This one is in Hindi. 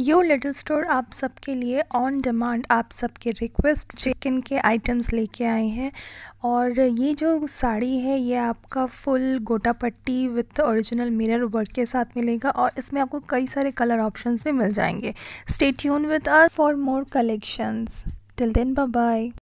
यो लिटिल स्टोर आप सबके लिए ऑन डिमांड आप सबके रिक्वेस्ट चिकन के आइटम्स लेके आए हैं और ये जो साड़ी है ये आपका फुल गोटा पट्टी विथ ओरिजिनल मिरर वर्क के साथ मिलेगा और इसमें आपको कई सारे कलर ऑप्शंस भी मिल जाएंगे stay tuned with us for more collections till then bye